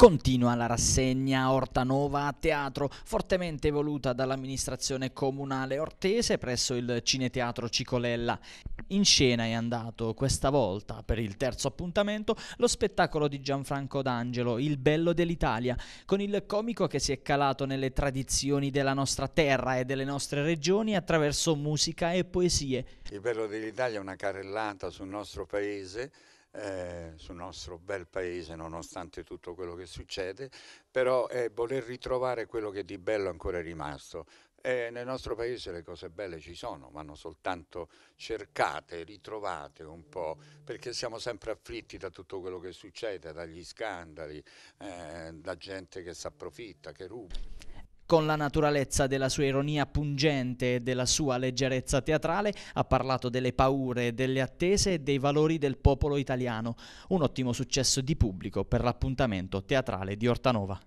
Continua la rassegna Ortanova a teatro, fortemente voluta dall'amministrazione comunale ortese presso il Cineteatro Cicolella. In scena è andato questa volta, per il terzo appuntamento, lo spettacolo di Gianfranco D'Angelo, Il bello dell'Italia, con il comico che si è calato nelle tradizioni della nostra terra e delle nostre regioni attraverso musica e poesie. Il bello dell'Italia è una carrellata sul nostro paese eh, sul nostro bel paese nonostante tutto quello che succede, però è voler ritrovare quello che di bello ancora è rimasto. E nel nostro paese le cose belle ci sono, vanno soltanto cercate, ritrovate un po', perché siamo sempre afflitti da tutto quello che succede, dagli scandali, eh, da gente che si approfitta, che ruba. Con la naturalezza della sua ironia pungente e della sua leggerezza teatrale ha parlato delle paure, delle attese e dei valori del popolo italiano. Un ottimo successo di pubblico per l'appuntamento teatrale di Ortanova.